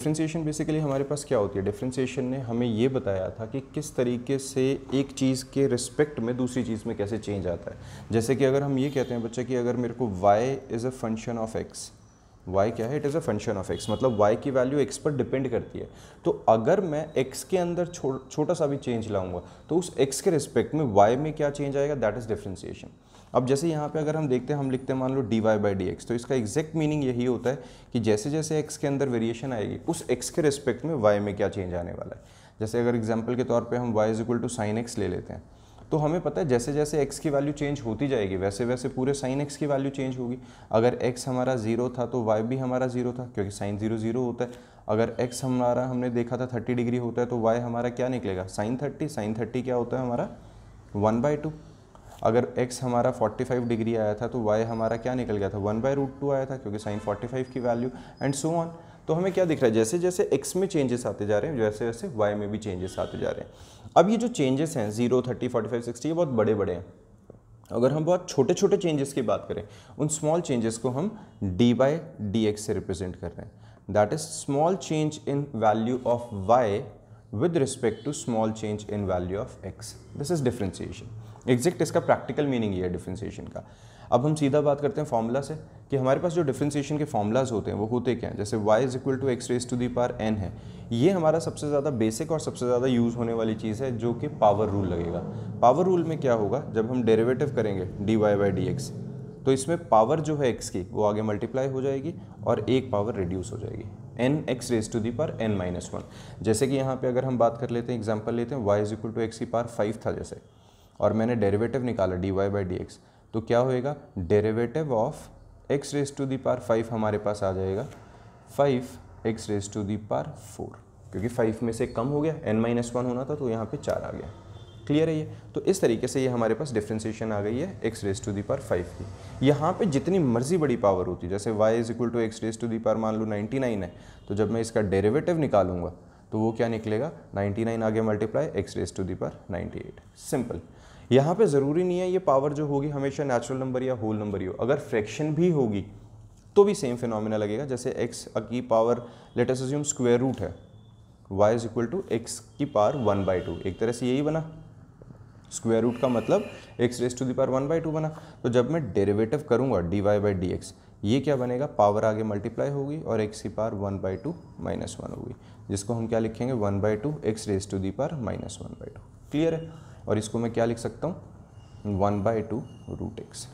Differentiation basically हमारे पास क्या होती है डिफ्रेंसीशन ने हमें ये बताया था कि किस तरीके से एक चीज़ के रिस्पेक्ट में दूसरी चीज़ में कैसे चेंज आता है जैसे कि अगर हम ये कहते हैं बच्चा कि अगर मेरे को y is a function of x y क्या है it is a function of x मतलब y की वैल्यू x पर डिपेंड करती है तो अगर मैं x के अंदर छो, छोटा सा भी चेंज लाऊंगा तो उस x के रिस्पेक्ट में y में क्या चेंज आएगा दैट इज़ डिफ्रेंसीशन अब जैसे यहाँ पे अगर हम देखते हैं हम लिखते हैं मान लो D Y by D x तो इसका एग्जैक्ट मीनिंग यही होता है कि जैसे जैसे एक्स के अंदर वेरिएशन आएगी उस एक्स के रिस्पेक्ट में वाई में क्या चेंज आने वाला है जैसे अगर एग्जाम्पल के तौर पर हम Y is equal to sine X ले लेते हैं तो हमें पता है जैसे जैसे एक्स की वैल्यू चेंज होती जाएगी वैसे वैसे पूरे साइन एक्स की वैल्यू चेंज होगी अगर एक्स हमारा ज़ीरो था तो वाई भी हमारा ज़ीरो था क्योंकि साइन ज़ीरो ज़ीरो होता है अगर एक्स हमारा हमने देखा था थर्टी डिग्री होता है तो वाई हमारा क्या निकलेगा साइन थर्टी साइन थर्टी क्या होता है हमारा वन बाई टू अगर x हमारा 45 डिग्री आया था तो y हमारा क्या निकल गया था वन बाई रूट टू आया था क्योंकि साइन 45 की वैल्यू एंड सो ऑन तो हमें क्या दिख रहा है जैसे जैसे x में चेंजेस आते जा रहे हैं वैसे वैसे y में भी चेंजेस आते जा रहे हैं अब ये जो चेंजेस हैं zero thirty forty five sixty ये बहुत बड़े बड़े हैं अगर हम बहुत छोटे छोटे चेंजेस की बात करें उन स्मॉल चेंजेस को हम डी बाई डी एक्स से रिप्रेजेंट कर रहे हैं that is small change in value of Y with respect to small change in value of X this is differentiation exact इसका प्रैक्टिकल मीनिंग ये है डिफ्रेंसीशन का अब हम सीधा बात करते हैं फॉर्मूला से कि हमारे पास जो डिफ्रेंसीशन के फॉर्मूलाज होते हैं वो होते क्या हैं जैसे Y is equal to x raise to the power N है ये हमारा सबसे ज़्यादा बेसिक और सबसे ज़्यादा यूज़ होने वाली चीज़ है जो कि पावर रूल लगेगा पावर रूल में क्या होगा जब हम डेरेवेटिव करेंगे D Y by D x तो इसमें पावर जो है एक्स की वो आगे मल्टीप्लाई हो जाएगी और एक पावर रिड्यूस हो जाएगी N X raise to the power N minus one जैसे कि यहाँ पे अगर हम बात कर लेते हैं एग्जाम्पल लेते हैं Y is equal to X की पार फाइव था जैसे और मैंने डेरिवेटिव निकाला D Y by D x तो क्या होएगा derivative of x raise to the power five हमारे पास आ जाएगा five X raise to the power four क्योंकि फाइव में से कम हो गया एन माइनस वन होना था तो यहाँ पे चार आ गया क्लियर है ये तो इस तरीके से ये हमारे पास डिफ्रेंसिएशन आ गई है X raise to the power five की यहाँ पे जितनी मर्जी बड़ी पावर होती है जैसे Y is equal to x raise to the power मान लो नाइन्टी नाइन है तो जब मैं इसका डेरेवेटिव निकालूंगा तो वो क्या निकलेगा नाइन्टी नाइन आगे multiply X raise to the power ninety eight simple यहाँ पे ज़रूरी नहीं है ये पावर जो होगी हमेशा नेचुरल नंबर या होल नंबर ही हो अगर फ्रैक्शन भी होगी तो भी सेम फिनोमिना लगेगा जैसे एक्स की पावर लेटेस्ट अज्यूम रूट है y is equal to X की पावर वन बाई टू एक तरह से यही बना स्क्वायर रूट का मतलब X raise to the power one by two बना तो जब मैं डेरिवेटिव करूँगा dy Y by D X ये क्या बनेगा पावर आगे मल्टीप्लाई होगी और एक्स की power one by two minus one होगी जिसको हम क्या लिखेंगे one by two x raise to the power minus one by two clear है और इसको मैं क्या लिख सकता हूँ one by two root X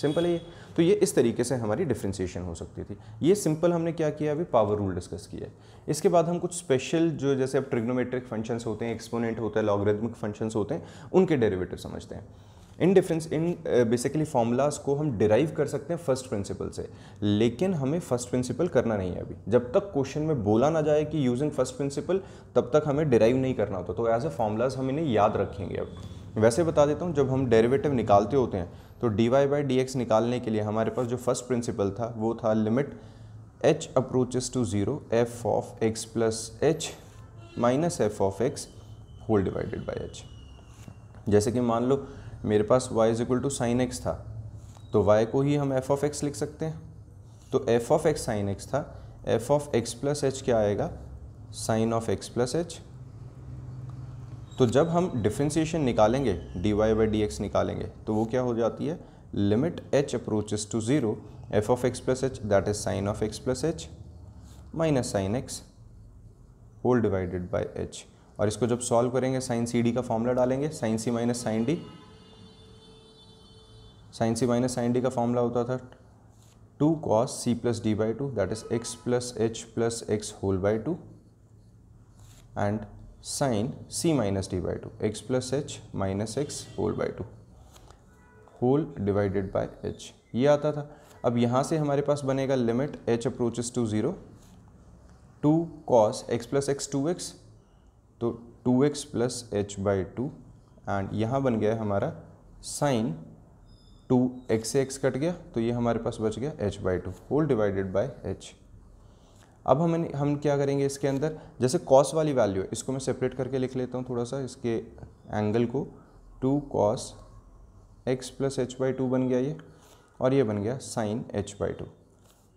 simple है ये तो ये इस तरीके से हमारी डिफ्रेंसीशन हो सकती थी ये सिंपल हमने क्या किया अभी पावर रूल डिस्कस किया है इसके बाद हम कुछ स्पेशल जो जैसे अब ट्रिग्नोमेट्रिक फंक्शंस होते हैं एक्सपोनेंट होते हैं लॉगरिथमिक फंक्शंस होते हैं उनके डेरिवेटिव समझते हैं इन डिफरेंस इन बेसिकली uh, फार्मूलाज को हम डिराइव कर सकते हैं फर्स्ट प्रिंसिपल से लेकिन हमें फर्स्ट प्रिंसिपल करना नहीं है अभी जब तक क्वेश्चन में बोला ना जाए कि यूजिंग फर्स्ट प्रिंसिपल तब तक हमें डिराइव नहीं करना होता तो एज ए फार्मूलाज हम इन्हें याद रखेंगे अब वैसे बता देता हूँ जब हम डेरिवेटिव निकालते होते हैं तो D Y by D X निकालने के लिए हमारे पास जो फर्स्ट प्रिंसिपल था वो था limit H approaches to zero F of x plus H minus F of X whole divided by H जैसे कि मान लो मेरे पास y is equal to sine x था तो y को ही हम एफ ऑफ एक्स लिख सकते हैं तो f of x sine x था f of x plus h क्या आएगा sine of x plus h तो जब हम डिफ्रेंसीशन निकालेंगे d Y by D x निकालेंगे तो वो क्या हो जाती है limit H approaches to zero F of x plus h that is sine of x plus H minus sine x whole divided by h और इसको जब सॉल्व करेंगे साइन सी डी का फॉर्मूला डालेंगे sine C minus sine D sine C minus sine D का formula होता था two cos C plus D by two that is x plus h plus x whole by two and sine C minus D by two x plus H minus x whole by two whole divided by h ये आता था अब यहाँ से हमारे पास बनेगा limit H approaches to zero two cos x plus x two x तो two x plus h by two and यहाँ बन गया हमारा साइन टू एक्स से एक्स कट गया तो ये हमारे पास बच गया h by two whole divided by h अब हम हम क्या करेंगे इसके अंदर जैसे कॉस वाली वैल्यू इसको मैं सेपरेट करके लिख लेता हूँ थोड़ा सा इसके एंगल को two cos x plus h by two बन गया ये और ये बन गया sine h by two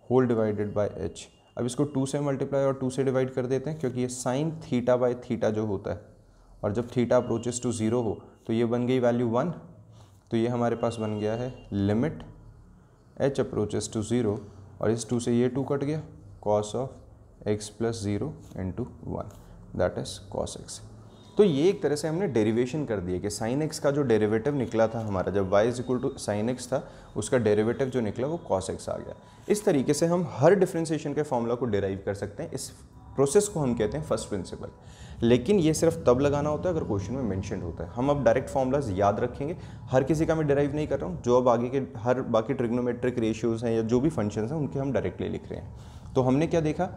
whole divided by h अब इसको टू से मल्टीप्लाई और टू से डिवाइड कर देते हैं क्योंकि ये साइन थीटा बाई थीटा जो होता है और जब थीटा अप्रोचेस टू ज़ीरो हो तो ये बन गई वैल्यू वन तो ये हमारे पास बन गया है limit H approaches to zero और इस टू से ये टू कट गया cos of x plus zero into one that is cos x तो ये एक तरह से हमने डेरिवेशन कर दिया कि साइन एक्स का जो डेरिवेटिव निकला था हमारा जब y is equal to sine x था उसका डेरिवेटिव जो निकला वो कॉस एक्स आ गया इस तरीके से हम हर डिफ्रेंसिएशन के फॉर्मूला को डेराइव कर सकते हैं इस प्रोसेस को हम कहते हैं फर्स्ट प्रिंसिपल लेकिन ये सिर्फ तब लगाना होता है अगर क्वेश्चन में मैंशन होता है हम अब डायरेक्ट फॉर्मूलाज याद रखेंगे हर किसी का मैं डिराइव नहीं कर रहा हूँ जो अब आगे के हर बाकी ट्रिग्नोमेट्रिक रेशियोज़ हैं या जो भी फंक्शन हैं उनके हम डायरेक्टली लिख रहे हैं तो हमने क्या देखा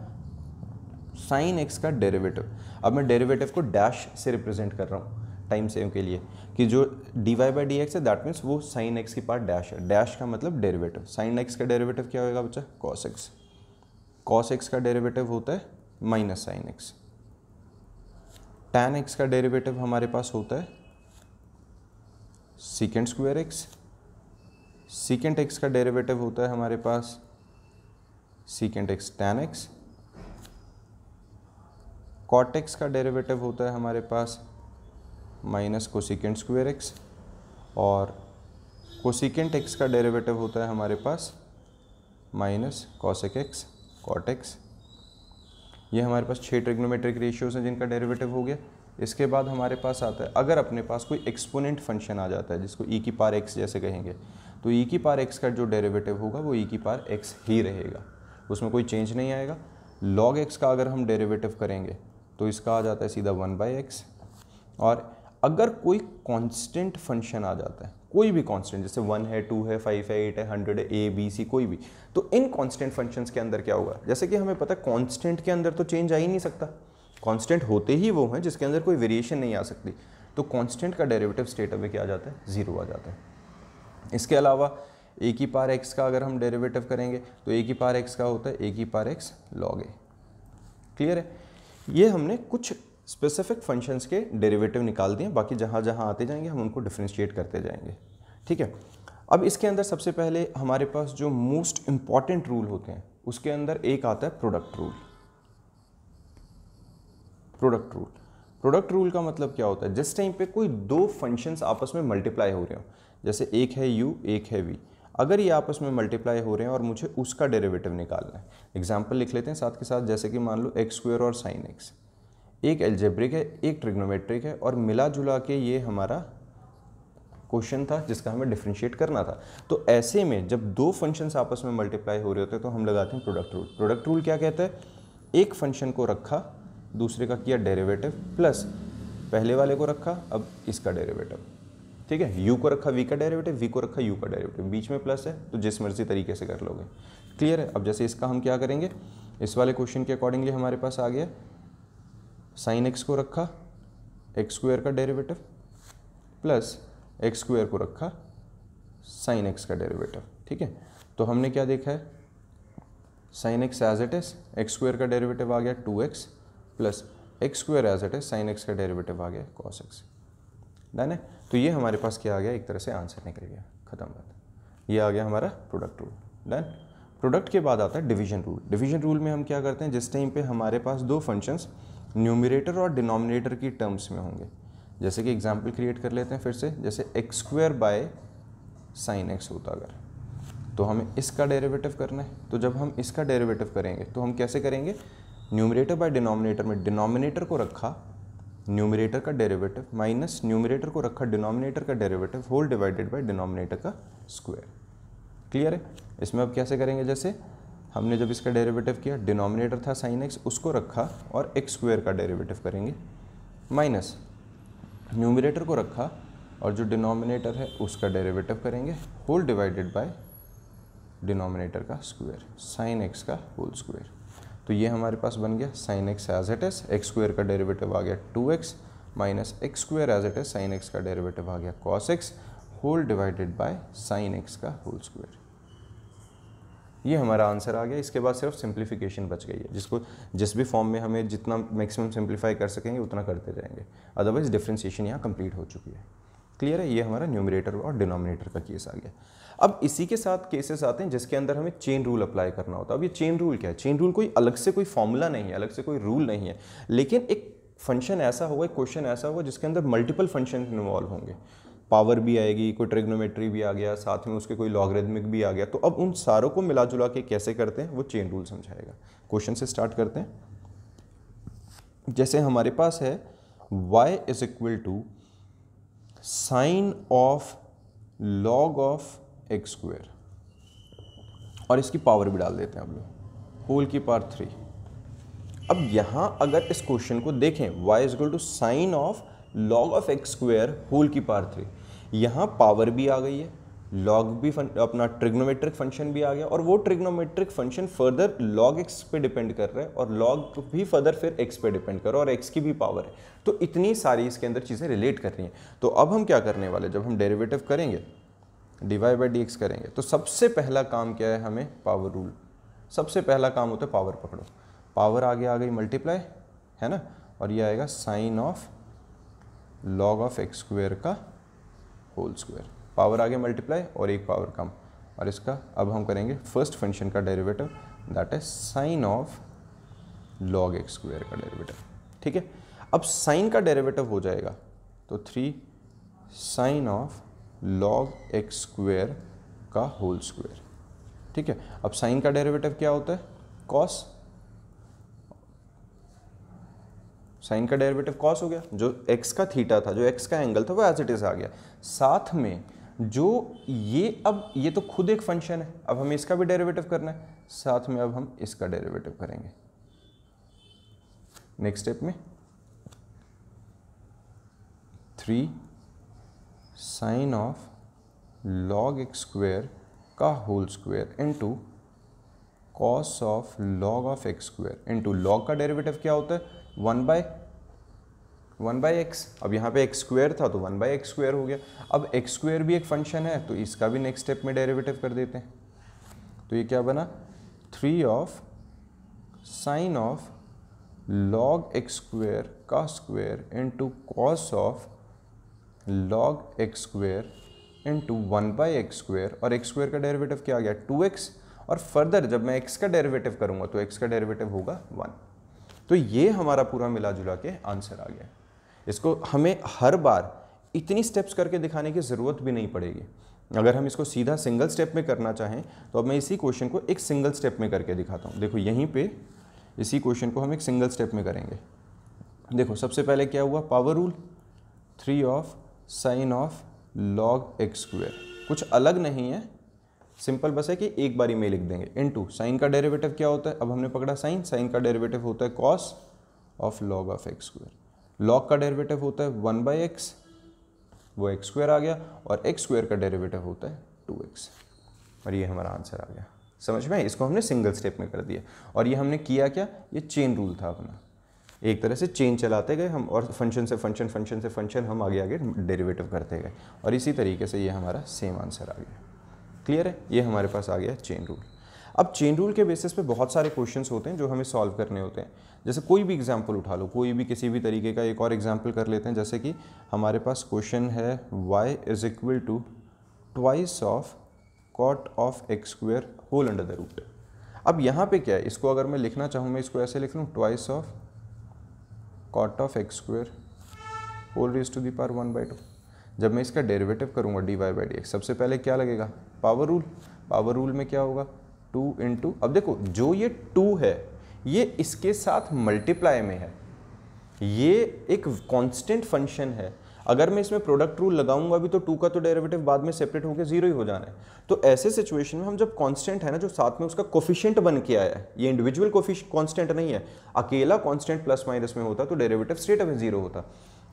साइन एक्स का डेरिवेटिव अब मैं डेरिवेटिव को डैश से रिप्रेजेंट कर रहा हूँ टाइम सेव के लिए कि जो d Y by D x है दैट मीन्स वो साइन एक्स की पार्ट डैश है डैश का मतलब डेरिवेटिव साइन एक्स का डेरिवेटिव क्या होगा बच्चा कॉस एक्स कॉस एक्स का डेरिवेटिव होता है minus sine x tan x का डेरिवेटिव हमारे पास होता है secant square x secant x का डेरिवेटिव होता है हमारे पास secant x tan x cot x का डेरिवेटिव होता है हमारे पास माइनस सिकेंड स्क्वेयर एक्स और कोसिकेंट एक्स का डेरिवेटिव होता है हमारे पास minus cosec x cot x ये हमारे पास छः ट्रिग्नोमेट्रिक रेशियोज हैं जिनका डेरिवेटिव हो गया इसके बाद हमारे पास आता है अगर अपने पास कोई एक्सपोनेंट फंक्शन आ जाता है जिसको ई e की पार एक्स जैसे कहेंगे तो ई e की पार एक्स का जो डेरिवेटिव होगा वो ई e की पार एक्स ही रहेगा उसमें कोई चेंज नहीं आएगा लॉग एक्स का अगर हम डेरिवेटिव करेंगे तो इसका आ जाता है सीधा वन बाई एक्स और अगर कोई कॉन्स्टेंट फंक्शन आ जाता है कोई भी कांस्टेंट जैसे वन है टू है फाइव है एट है हंड्रेड है ए बी सी कोई भी तो इन कांस्टेंट फंक्शंस के अंदर क्या होगा जैसे कि हमें पता है कांस्टेंट के अंदर तो चेंज आ ही नहीं सकता कांस्टेंट होते ही वो हैं जिसके अंदर कोई वेरिएशन नहीं आ सकती तो कांस्टेंट का डेरिवेटिव स्टेट अवे क्या आ जाता है ज़ीरो आ जाता है इसके अलावा ए की पार एक्स का अगर हम डेरेवेटिव करेंगे तो ए की पार एक्स का होता है ए की power x log a clear है ये हमने कुछ स्पेसिफिक फंक्शंस के डेरिवेटिव निकाल दिए बाकी जहाँ जहाँ आते जाएंगे हम उनको डिफ्रेंशिएट करते जाएंगे ठीक है अब इसके अंदर सबसे पहले हमारे पास जो मोस्ट इम्पॉर्टेंट रूल होते हैं उसके अंदर एक आता है product rule product rule product rule का मतलब क्या होता है जिस टाइम पे कोई दो फंक्शंस आपस में मल्टीप्लाई हो रहे हो जैसे एक है यू एक है वी अगर ये आपस में मल्टीप्लाई हो रहे हैं और मुझे उसका डेरिवेटिव निकालना है एग्जाम्पल लिख लेते हैं साथ के साथ जैसे कि मान लो एक्स स्क्वेयर और साइन एक्स एक एल्जेब्रिक है एक ट्रिग्नोमेट्रिक है और मिला जुला के ये हमारा क्वेश्चन था जिसका हमें डिफ्रेंशिएट करना था तो ऐसे में जब दो फंक्शंस आपस में मल्टीप्लाई हो रहे होते हैं तो हम लगाते हैं प्रोडक्ट रूल प्रोडक्ट रूल क्या कहता है एक फंक्शन को रखा दूसरे का किया डेरिवेटिव प्लस पहले वाले को रखा अब इसका डेरिवेटिव ठीक है यू को रखा वी का डेरिवेटिव वी को रखा यू का डेरिवेटिव बीच में प्लस है तो जिस मर्जी तरीके से कर लोगे क्लियर है अब जैसे इसका हम क्या करेंगे इस वाले क्वेश्चन के अकॉर्डिंगली हमारे पास आ गया साइन एक्स को रखा एक्स स्क्वायर का डेरिवेटिव प्लस एक्स स्क्वायर को रखा साइन एक्स का डेरिवेटिव ठीक है तो हमने क्या देखा है sine x as it is x square का डेरिवेटिव आ गया two x plus x square as it is sine x का डेरिवेटिव आ गया कॉस एक्स डन है तो ये हमारे पास क्या आ गया एक तरह से आंसर निकल गया खत्म बात ये आ गया हमारा प्रोडक्ट रूल डन प्रोडक्ट के बाद आता है डिवीजन रूल डिवीजन रूल में हम क्या करते हैं जिस टाइम पे हमारे पास दो फंक्शंस न्यूमिरेटर और डिनोमिनेटर की टर्म्स में होंगे जैसे कि एग्जाम्पल क्रिएट कर लेते हैं फिर से जैसे x square by sine x होता अगर तो हमें इसका डेरिवेटिव करना है तो जब हम इसका डेरिवेटिव करेंगे तो हम कैसे करेंगे न्यूमिरेटर बाय डिनोमिनेटर में डिनोमिनेटर को रखा न्यूमिरेटर का डेरिवेटिव माइनस न्यूमिरेटर को रखा डिनोमिनेटर का derivative whole divided by denominator का स्क्वायर क्लियर है इसमें अब कैसे करेंगे जैसे हमने जब इसका डेरिवेटिव किया डिनोमिनेटर था साइन एक्स उसको रखा और एक्स स्क्वेयर का डेरिवेटिव करेंगे माइनस न्यूमिनेटर को रखा और जो डिनोमिनेटर है उसका डेरिवेटिव करेंगे होल डिवाइडेड बाय डिनोमिनेटर का स्क्वायर साइन एक्स का होल स्क्वायर तो ये हमारे पास बन गया sine x as it is x square का डेरिवेटिव आ गया two x minus x square as it is sine x का डेरिवेटिव आ गया cos x whole divided by sine x का होल स्क्वायर ये हमारा आंसर आ गया इसके बाद सिर्फ सिंप्लीफिकेशन बच गई है जिसको जिस भी फॉर्म में हमें जितना मैक्सिमम सिंप्लीफाई कर सकेंगे उतना करते जाएंगे अदरवाइज डिफ्रेंसिएशन यहाँ कंप्लीट हो चुकी है क्लियर है ये हमारा न्यूमिनेटर और डिनोमिनेटर का केस आ गया अब इसी के साथ केसेस आते हैं जिसके अंदर हमें चेन रूल अप्लाई करना होता है अब ये चेन रूल क्या है चेन रूल कोई अलग से कोई फॉर्मूला नहीं है अलग से कोई रूल नहीं है लेकिन एक फंक्शन ऐसा होगा क्वेश्चन ऐसा होगा जिसके अंदर मल्टीपल फंक्शन इन्वॉल्व होंगे पावर भी आएगी कोई ट्रिग्नोमेट्री भी आ गया साथ में उसके कोई लॉगरेदमिक भी आ गया तो अब उन सारों को मिला जुला के कैसे करते हैं वो चेन रूल समझाएगा क्वेश्चन से स्टार्ट करते हैं जैसे हमारे पास है y is equal to sine of log of x square और इसकी पावर भी डाल देते हैं हम लोग होल की पावर थ्री अब यहाँ अगर इस क्वेश्चन को देखें y is equal to sine of log of x square whole की पावर थ्री यहाँ पावर भी आ गई है लॉग भी फन, अपना ट्रिग्नोमेट्रिक फंक्शन भी आ गया और वो trigonometric function further log x पे डिपेंड कर रहा है और लॉग भी फर्दर फिर एक्स पे डिपेंड कर रहा है और एक्स की भी पावर है तो इतनी सारी इसके अंदर चीज़ें रिलेट कर रही हैं तो अब हम क्या करने वाले जब हम डेरिवेटिव करेंगे डिवाई बाई डी एक्स करेंगे तो सबसे पहला काम क्या है हमें पावर रूल सबसे पहला काम होता है पावर पकड़ो पावर आगे आ गई मल्टीप्लाई है ना और ये आएगा sine of log of x square का होल स्क्वायर पावर आगे मल्टीप्लाई और एक पावर कम और इसका अब हम करेंगे फर्स्ट फंक्शन का derivative that is sine of log x square का डेरिवेटिव ठीक है अब साइन का डेरिवेटिव हो जाएगा तो three sine of log x square का होल स्क्वायर ठीक है अब साइन का डेरिवेटिव क्या होता है कॉस साइन का डेरिवेटिव कॉस हो गया जो एक्स का थीटा था जो एक्स का एंगल था वो एज इट इज़ आ गया साथ में जो ये अब ये तो खुद एक फंक्शन है अब हमें इसका भी डेरिवेटिव करना है साथ में अब हम इसका डेरिवेटिव करेंगे नेक्स्ट स्टेप में three sine of log x square का whole square into cos of log of x square into log का डेरिवेटिव क्या होता है one by one by x अब यहाँ पे एक्स स्क्वेयर था तो वन बाई एक्स स्क्वायर हो गया अब एक्स स्क्वेयर भी एक फंक्शन है तो इसका भी नेक्स्ट स्टेप में डेरिवेटिव कर देते हैं तो ये क्या बना three of sine of log x square का square into cos of log x square into one by x square और एक्स स्क्वेयर का डेरिवेटिव क्या आ गया टू एक्स और फर्दर जब मैं एक्स का डेरिवेटिव करूँगा तो एक्स का डेरिवेटिव होगा वन तो ये हमारा पूरा मिला जुला के आंसर आ गया इसको हमें हर बार इतनी स्टेप्स करके दिखाने की ज़रूरत भी नहीं पड़ेगी अगर हम इसको सीधा सिंगल स्टेप में करना चाहें तो अब मैं इसी क्वेश्चन को एक सिंगल स्टेप में करके दिखाता हूँ देखो यहीं पे इसी क्वेश्चन को हम एक सिंगल स्टेप में करेंगे देखो सबसे पहले क्या हुआ power rule three of sine of log x square कुछ अलग नहीं है सिंपल बस है कि एक ही में लिख देंगे इन टू साइन का डेरिवेटिव क्या होता है अब हमने पकड़ा साइन साइन का डेरिवेटिव होता है cos of log of x square log का डेरिवेटिव होता है वन बाई एक्स वो एक्स स्क्वायर आ गया और एक्स स्क्वायर का डेरिवेटिव होता है टू एक्स और ये हमारा आंसर आ गया समझ में इसको हमने सिंगल स्टेप में कर दिया और ये हमने किया क्या ये चेन रूल था अपना एक तरह से चेन चलाते गए हम और फंक्शन से फंक्शन फंक्शन से फंक्शन हम आगे आगे डेरिवेटिव करते गए और इसी तरीके से ये हमारा सेम आंसर आ गया क्लियर है ये हमारे पास आ गया चेन रूल अब चेन रूल के बेसिस पे बहुत सारे क्वेश्चंस होते हैं जो हमें सॉल्व करने होते हैं जैसे कोई भी एग्जांपल उठा लो कोई भी किसी भी तरीके का एक और एग्जांपल कर लेते हैं जैसे कि हमारे पास क्वेश्चन है y is equal to twice of cot of x square whole under the root अब यहाँ पे क्या है इसको अगर मैं लिखना चाहूँ मैं इसको ऐसे लिख लूँ twice of cot of x square whole raise to the power one by two जब मैं इसका डेरिवेटिव करूँगा d Y by D x सबसे पहले क्या लगेगा पावर रूल पावर रूल में क्या होगा टू टू अब देखो जो ये टू है ये इसके साथ मल्टीप्लाई में है ये एक कांस्टेंट फंक्शन है अगर मैं इसमें प्रोडक्ट रूल लगाऊंगा अभी तो टू का तो डेरिवेटिव बाद में सेपरेट होकर जीरो ही हो जाना है तो ऐसे सिचुएशन में हम जब कॉन्स्टेंट है ना जो साथ में उसका कोफिशियंट बन के आया है ये इंडिविजुअल कॉन्स्टेंट नहीं है अकेला कॉन्स्टेंट प्लस माइनस में होता तो डेरेवेटिव स्टेट में जीरो होता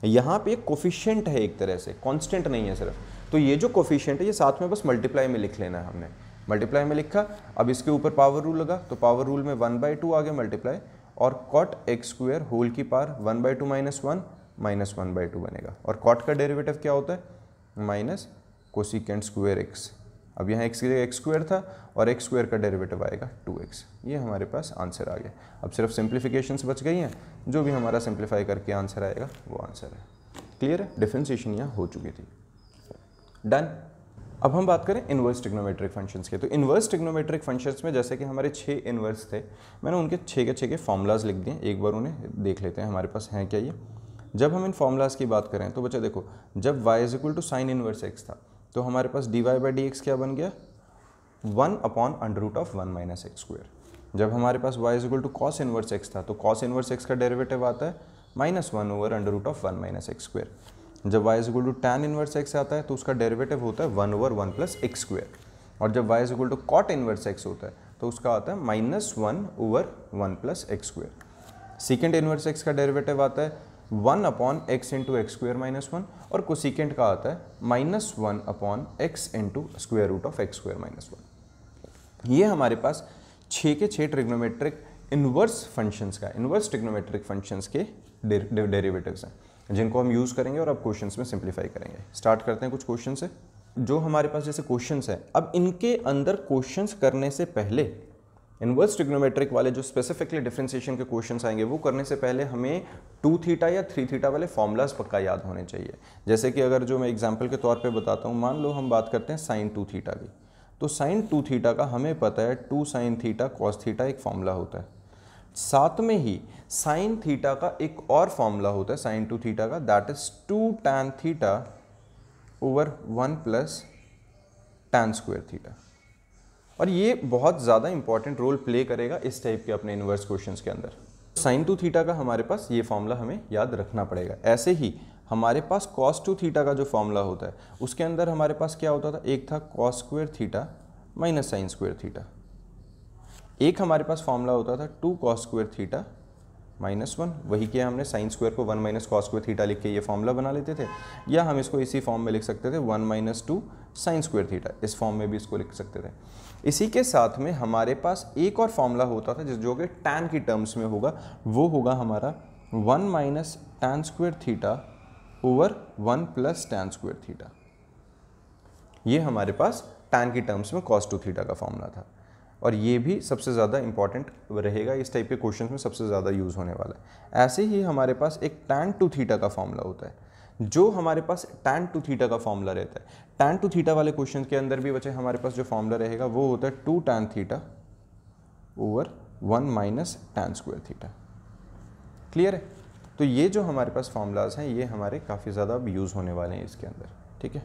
यहाँ पे कोफिशियंट है एक तरह से कॉन्स्टेंट नहीं है सिर्फ तो ये जो कोफिशियंट है ये साथ में बस मल्टीप्लाई में लिख लेना है हमने मल्टीप्लाई में लिखा अब इसके ऊपर पावर रूल लगा तो पावर रूल में वन बाई टू आ गया मल्टीप्लाई और कॉट एक्स स्क्वेयर होल की power one by two minus one minus one by two बनेगा और कॉट का डेरिवेटिव क्या होता है माइनस कोसिकेंट स्क्वेयर एक्स अब यहाँ एक्स की जगह एक्स स्क्वेयर था और एक्स स्क्वेयर का डेरिवेटिव आएगा टू एक्स ये हमारे पास आंसर आ गया अब सिर्फ सिंप्लीफिकेशन बच गई हैं जो भी हमारा सिंप्लीफाई करके आंसर आएगा वो आंसर है क्लियर है डिफ्रेंसीशन यहाँ हो चुकी थी डन अब हम बात करें इन्वर्स टिग्नोमेट्रिक फंक्शंस के तो इन्वर्स टिग्नोमेट्रिक फंक्शंस में जैसे कि हमारे छः इन्वर्स थे मैंने उनके छः के छः के फॉर्मूलाज लिख दिए एक बार उन्हें देख लेते हैं हमारे पास हैं क्या ये जब हम इन फॉर्मूलाज की बात करें तो बच्चा देखो जब y is equal to sine inverse x था तो हमारे पास d Y by D x क्या बन गया one upon under root of one minus x square जब हमारे पास y is equal to cos inverse x था तो कॉस इनवर्स एक्स का डेरिवेटिव आता है minus one over under root of one minus x square जब y is equal to tan inverse x आता है तो उसका डेरिवेटिव होता है one over one plus x square और जब y is equal to cot inverse x होता है तो उसका आता है minus one over one plus x square secant inverse x का डेरिवेटिव आता है one upon x into x square minus one और कोसिकेंट का आता है minus one upon x into square root of x square minus one ये हमारे पास छः के छः ट्रिग्नोमेट्रिक इन्वर्स फंक्शंस का इन्वर्स ट्रिग्नोमेट्रिक फंक्शंस के डेरिवेटिव्स हैं जिनको हम यूज़ करेंगे और अब क्वेश्चन में सिंप्लीफाई करेंगे स्टार्ट करते हैं कुछ क्वेश्चन से जो हमारे पास जैसे क्वेश्चन हैं अब इनके अंदर क्वेश्चन करने से पहले इनवर्स ट्रिग्नोमेट्रिक वाले जो स्पेसिफिकली डिफ्रेंसिएशन के क्वेश्चंस आएंगे वो करने से पहले हमें टू थीटा या थ्री थीटा वाले फॉर्मूलाज पक्का याद होने चाहिए जैसे कि अगर जो मैं एग्जाम्पल के तौर पे बताता हूँ मान लो हम बात करते हैं साइन टू थीटा की तो साइन टू थीटा का हमें पता है two sine theta cos theta एक फॉर्मूला होता है साथ में ही साइन थीटा का एक और फॉर्मूला होता है साइन टू थीटा का that is two tan theta over one plus tan square theta और ये बहुत ज़्यादा इंपॉर्टेंट रोल प्ले करेगा इस टाइप के अपने इन्वर्स क्वेश्चन के अंदर साइन टू थीटा का हमारे पास ये फॉर्मूला हमें याद रखना पड़ेगा ऐसे ही हमारे पास कॉस टू थीटा का जो फॉर्मूला होता है उसके अंदर हमारे पास क्या होता था एक था cos square theta minus sine square theta एक हमारे पास फॉर्मूला होता था two cos square theta minus one वही किया हमने साइन स्क्वायर को one minus cos square theta लिख के ये फॉर्मूला बना लेते थे या हम इसको इसी फॉर्म में लिख सकते थे one minus two sine square theta इस फॉर्म में भी इसको लिख सकते थे इसी के साथ में हमारे पास एक और फॉर्मूला होता था जिस जो कि टैन की टर्म्स में होगा वो होगा हमारा one minus tan square theta over one plus tan square theta ये हमारे पास टैन की टर्म्स में कॉस टू थीटा का फॉर्मूला था और ये भी सबसे ज़्यादा इंपॉर्टेंट रहेगा इस टाइप के क्वेश्चन में सबसे ज़्यादा यूज़ होने वाला है ऐसे ही हमारे पास एक टैन टू थीटा का फॉर्मूला होता है जो हमारे पास टैन टू थीटा का फॉर्मूला रहता है टैन टू थीटा वाले क्वेश्चन के अंदर भी बच्चे हमारे पास जो फॉर्मूला रहेगा वो होता है two tan theta over one minus tan square theta clear है तो ये जो हमारे पास फॉर्मूलाज हैं ये हमारे काफ़ी ज़्यादा अब यूज़ होने वाले हैं इसके अंदर ठीक है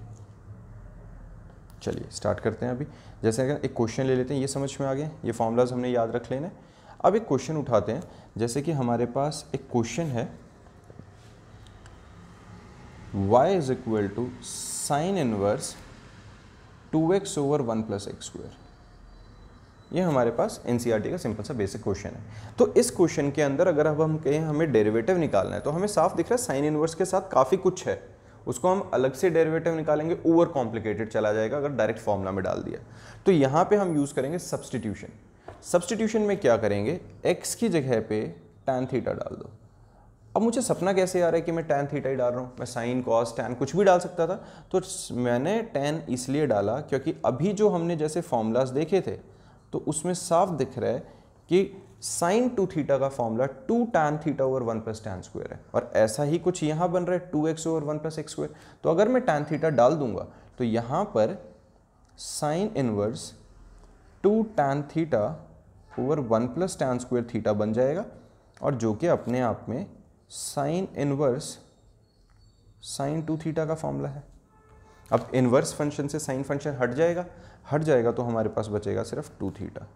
चलिए स्टार्ट करते हैं अभी जैसे अगर एक क्वेश्चन ले लेते हैं ये समझ में आ गए ये फॉर्मूलाज हमने याद रख लेने अब एक क्वेश्चन उठाते हैं जैसे कि हमारे पास एक क्वेश्चन है y is equal to sine inverse two x over one plus x square ये हमारे पास एन e का सिंपल सा बेसिक क्वेश्चन है तो इस क्वेश्चन के अंदर अगर अब हम कहें हमें डेरिवेटिव निकालना है तो हमें साफ दिख रहा है साइन इनवर्स के साथ काफ़ी कुछ है उसको हम अलग से डेरिवेटिव निकालेंगे ओवर कॉम्प्लिकेटेड चला जाएगा अगर डायरेक्ट फॉर्मूला में डाल दिया तो यहाँ पे हम यूज़ करेंगे सब्सटीट्यूशन सब्सटीट्यूशन में क्या करेंगे एक्स की जगह पे टैन थीटा डाल दो अब मुझे सपना कैसे आ रहा है कि मैं टैन थीटा ही डाल रहा हूँ मैं साइन कॉस टैन कुछ भी डाल सकता था तो मैंने टैन इसलिए डाला क्योंकि अभी जो हमने जैसे फॉर्मूलाज देखे थे तो उसमें साफ दिख रहा है कि साइन टू थीटा का formula two tan theta over one plus tan square है और ऐसा ही कुछ यहाँ बन रहा है two x over one plus x square तो अगर मैं टैन थीटा डाल दूंगा तो यहाँ पर sine inverse two tan theta over one plus tan square theta बन जाएगा और जो कि अपने आप में sine inverse sine two theta का फॉर्मूला है अब इनवर्स फंक्शन से साइन फंक्शन हट जाएगा हट जाएगा तो हमारे पास बचेगा सिर्फ टू थीटा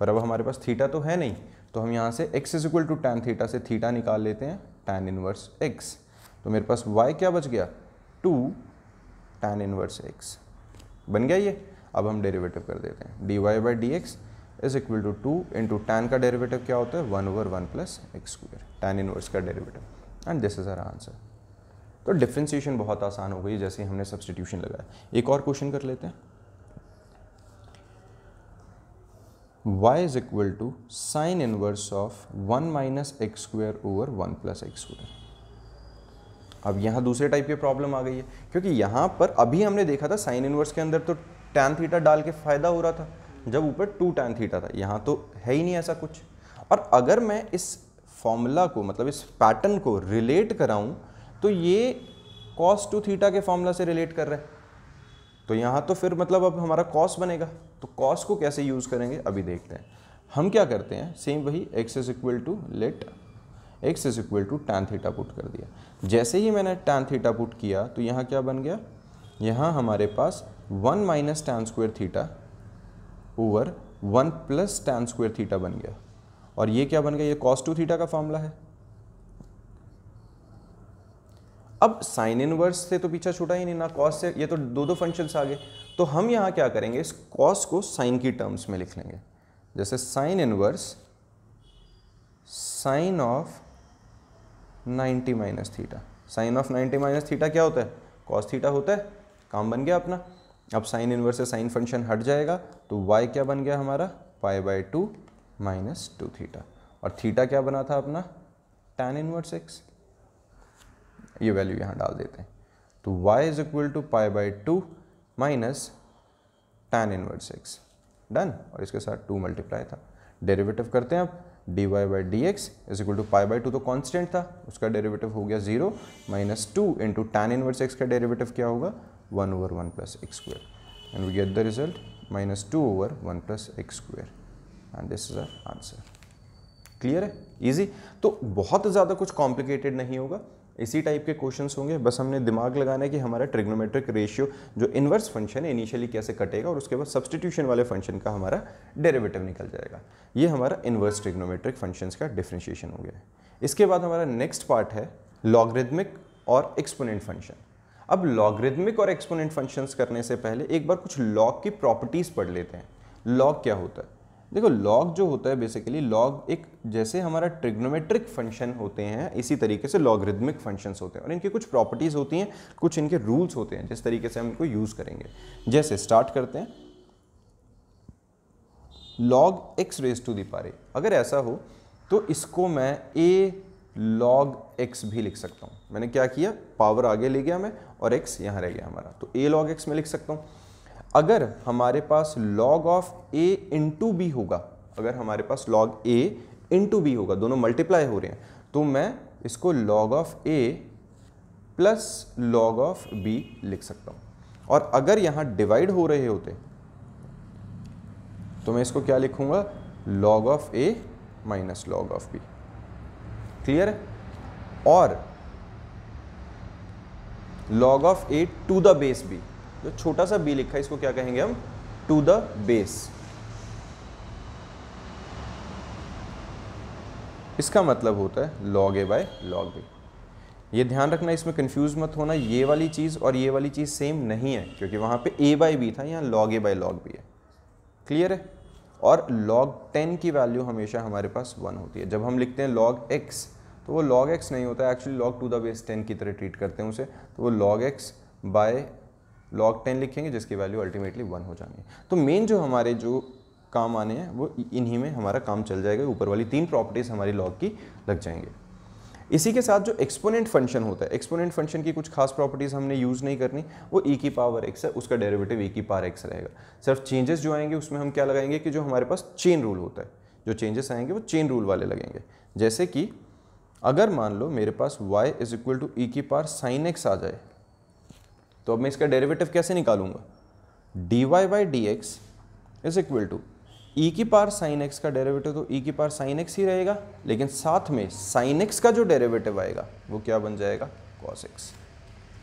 पर अब हमारे पास थीटा तो है नहीं तो हम यहाँ से x is equal to tan theta से थीटा निकाल लेते हैं टैन इनवर्स x तो मेरे पास y क्या बच गया टू टैन इनवर्स x बन गया ये अब हम डेरिवेटिव कर देते हैं d Y by D x is equal to two into tan का डेरिवेटिव क्या होता है one over one plus x square tan inverse का derivative and this is our answer तो डिफ्रेंसीशन बहुत आसान हो गई जैसे हमने सब्सटीट्यूशन लगाया एक और क्वेश्चन कर लेते हैं y is equal to sine inverse of one minus x square over one plus x square. अब यहाँ दूसरे टाइप की प्रॉब्लम आ गई है क्योंकि यहाँ पर अभी हमने देखा था साइन इनवर्स के अंदर तो टैन थीटा डाल के फ़ायदा हो रहा था जब ऊपर टू टैन थीटा था यहाँ तो है ही नहीं ऐसा कुछ और अगर मैं इस फॉर्मूला को मतलब इस पैटर्न को रिलेट कराऊँ तो ये कॉस टू थीटा के फॉर्मूला से रिलेट कर रहे हैं तो यहाँ तो फिर मतलब अब हमारा कॉस बनेगा तो कॉस को कैसे यूज़ करेंगे अभी देखते हैं हम क्या करते हैं सेम वही x is equal to let x is equal to tan theta put कर दिया जैसे ही मैंने टैन थीटा पुट किया तो यहाँ क्या बन गया यहाँ हमारे पास one minus tan square theta over one plus tan square theta बन गया और ये क्या बन गया ये कॉस टू थीटा का फॉर्मूला है अब साइन इनवर्स से तो पीछा छूटा ही नहीं ना कॉस से ये तो दो दो फंक्शंस आ गए तो हम यहाँ क्या करेंगे इस कॉस को साइन की टर्म्स में लिख लेंगे जैसे sine inverse sine of 90 minus theta sine of 90 minus theta क्या होता है कॉस थीटा होता है काम बन गया अपना अब साइन इनवर्स से साइन फंक्शन हट जाएगा तो वाई क्या बन गया हमारा pi by two minus two theta और थीटा क्या बना था अपना टेन इनवर्स एक्स ये वैल्यू यहाँ डाल देते हैं तो y is equal to pi by two minus tan inverse x done और इसके साथ टू मल्टीप्लाई था डेरिवेटिव करते हैं अब d Y by D x is equal to pi by two तो कॉन्स्टेंट था उसका डेरिवेटिव हो गया zero minus two into tan inverse x का डेरिवेटिव क्या होगा one over one plus x square and we get the result minus two over one plus x square and this is our answer clear है easy तो बहुत ज़्यादा कुछ complicated नहीं होगा इसी टाइप के क्वेश्चन होंगे बस हमने दिमाग लगाना है कि हमारा ट्रिग्नोमेट्रिक रेशियो जो इन्वर्स फंक्शन है इनिशियली कैसे कटेगा और उसके बाद सब्सटीट्यूशन वाले फंक्शन का हमारा डेरिवेटिव निकल जाएगा ये हमारा इन्वर्स ट्रिग्नोमेट्रिक फंक्शन का डिफ्रेंशिएशन हो गया इसके बाद हमारा नेक्स्ट पार्ट है लॉगरिदमिक और एक्सपोनेंट फंक्शन अब लॉगरिदमिक और एक्सपोनेंट फंक्शंस करने से पहले एक बार कुछ लॉग की प्रॉपर्टीज़ पढ़ लेते हैं लॉग क्या होता है देखो लॉग जो होता है बेसिकली लॉग एक जैसे हमारा ट्रिग्नोमेट्रिक फंक्शन होते हैं इसी तरीके से लॉगरिदमिक फंक्शंस होते हैं और इनकी कुछ प्रॉपर्टीज़ होती हैं कुछ इनके रूल्स होते हैं जिस तरीके से हम इनको यूज़ करेंगे जैसे स्टार्ट करते हैं लॉग एक्स रेज टू पारे अगर ऐसा हो तो इसको मैं ए लॉग एक्स भी लिख सकता हूँ मैंने क्या किया पावर आगे ले गया मैं और एक्स यहाँ रह गया हमारा तो ए लॉग एक्स में लिख सकता हूँ अगर हमारे पास log of a into b होगा अगर हमारे पास लॉग ए इंटू बी होगा दोनों मल्टीप्लाई हो रहे हैं तो मैं इसको log of a plus log of b लिख सकता हूँ और अगर यहाँ डिवाइड हो रहे होते तो मैं इसको क्या लिखूँगा log of a minus log of b clear और log of a to the base b जो छोटा सा बी लिखा है इसको क्या कहेंगे हम टू द बेस इसका मतलब होता है log a by log b ये ध्यान रखना इसमें कंफ्यूज मत होना ये वाली चीज़ और ये वाली चीज़ सेम नहीं है क्योंकि वहां पे ए बाई बी था यहाँ log a by log b है क्लियर है और लॉग टेन की वैल्यू हमेशा हमारे पास वन होती है जब हम लिखते हैं लॉग एक्स तो वो लॉग एक्स नहीं होता actually log to the base ten की तरह ट्रीट करते हैं उसे तो वो log x by log ten लिखेंगे जिसकी वैल्यू अल्टीमेटली वन हो जाएंगे तो मेन जो हमारे जो काम आने हैं वो इन्हीं में हमारा काम चल जाएगा ऊपर वाली तीन प्रॉपर्टीज़ हमारी लॉग की लग जाएंगे इसी के साथ जो एक्सपोनेंट फंक्शन होता है एक्सपोनेंट फंक्शन की कुछ खास प्रॉपर्टीज़ हमने यूज़ नहीं करनी वो ई e की पावर एक्स है उसका डेरिवेटिव ई e की पावर एक्स रहेगा सिर्फ चेंजेस जो आएंगे उसमें हम क्या लगाएंगे कि जो हमारे पास चेन रूल होता है जो चेंजेस आएंगे वो चेन रूल वाले लगेंगे जैसे कि अगर मान लो मेरे पास y is equal to e की पावर साइन एक्स आ जाए तो अब मैं इसका डेरिवेटिव कैसे निकालूंगा d Y by D x is equal to e की पार साइन एक्स का डेरिवेटिव तो ई e की पार साइन एक्स ही रहेगा लेकिन साथ में साइन एक्स का जो डेरिवेटिव आएगा वो क्या बन जाएगा कॉस एक्स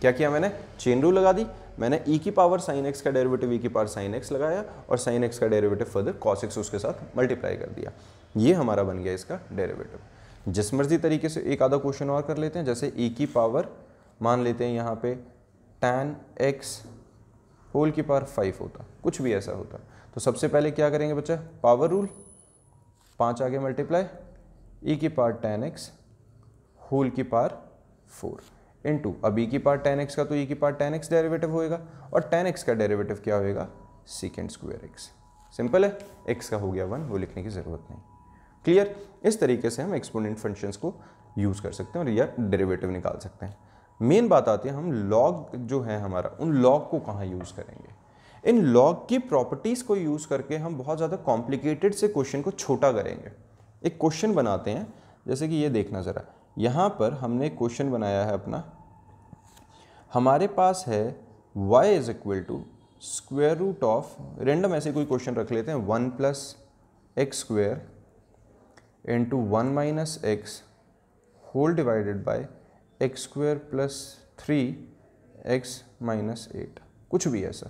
क्या किया मैंने चेन रूल लगा दी मैंने e की पावर साइन एक्स का डेरिवेटिव e की पावर साइन एक्स लगाया और साइन एक्स का डेरिवेटिव फर्दर कॉस एक्स उसके साथ मल्टीप्लाई कर दिया ये हमारा बन गया इसका डेरिवेटिव जिस मर्जी तरीके से एक आधा क्वेश्चन और कर लेते हैं जैसे e की पावर मान लेते हैं यहाँ पे टेन एक्स होल की पावर फाइव होता कुछ भी ऐसा होता तो सबसे पहले क्या करेंगे बच्चा पावर रूल पाँच आगे मल्टीप्लाई ई e की पावर टेन एक्स होल की पावर फोर टू अब ई e की पावर टेन एक्स का तो ई e की पावर टेन एक्स डेरेवेटिव होएगा और टेन एक्स का डेरिवेटिव क्या होएगा सिकेंड स्क्वायर एक्स सिंपल है एक्स का हो गया वन वो लिखने की ज़रूरत नहीं क्लियर इस तरीके से हम एक्सपोनेंट फंक्शंस को यूज़ कर सकते हैं और या डेरेवेटिव निकाल सकते हैं मेन बात आती है हम लॉग जो है हमारा उन लॉग को कहाँ यूज़ करेंगे इन लॉग की प्रॉपर्टीज़ को यूज़ करके हम बहुत ज़्यादा कॉम्प्लिकेटेड से क्वेश्चन को छोटा करेंगे एक क्वेश्चन बनाते हैं जैसे कि ये देखना ज़रा यहाँ पर हमने क्वेश्चन बनाया है अपना हमारे पास है y is equal to square root of random ऐसे कोई क्वेश्चन रख लेते हैं one plus x square into one minus x whole divided by x square plus three x minus eight कुछ भी है सर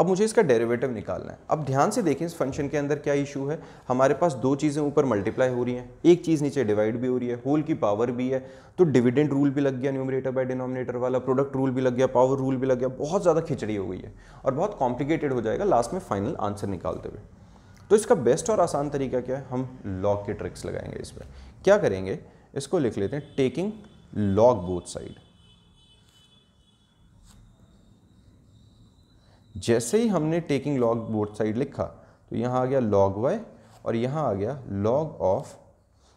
अब मुझे इसका डेरिवेटिव निकालना है अब ध्यान से देखें इस फंक्शन के अंदर क्या इशू है हमारे पास दो चीज़ें ऊपर मल्टीप्लाई हो रही हैं एक चीज़ नीचे डिवाइड भी हो रही है होल की पावर भी है तो डिविडेंड रूल भी लग गया न्यूमरेटर बाय डिनोमिनेटर वाला प्रोडक्ट रूल भी लग गया पावर रूल भी लग गया बहुत ज़्यादा खिचड़ी हो गई है और बहुत कॉम्प्लिकेटेड हो जाएगा लास्ट में फाइनल आंसर निकालते हुए तो इसका बेस्ट और आसान तरीका क्या है हम लॉग के ट्रिक्स लगाएंगे इस पर क्या करेंगे इसको लिख लेते हैं टेकिंग लॉग बोथ साइड जैसे ही हमने टेकिंग लॉग बोथ साइड लिखा तो यहां आ गया लॉग वाई और यहां आ गया लॉग ऑफ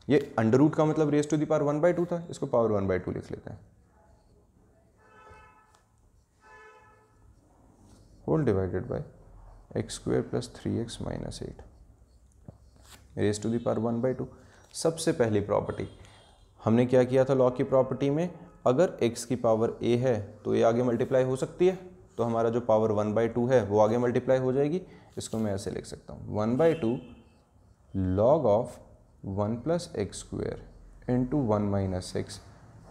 ये अंडर रूट का मतलब raise to the power one by two था इसको पावर वन बाई टू लिख लेते हैं whole divided by x square plus three x minus eight raise to the power one by two सबसे पहली प्रॉपर्टी हमने क्या किया था लॉ की प्रॉपर्टी में अगर x की पावर a है तो ये आगे मल्टीप्लाई हो सकती है तो हमारा जो पावर वन बाई टू है वो आगे मल्टीप्लाई हो जाएगी इसको मैं ऐसे लिख सकता हूँ one by two log of one plus x square into one minus x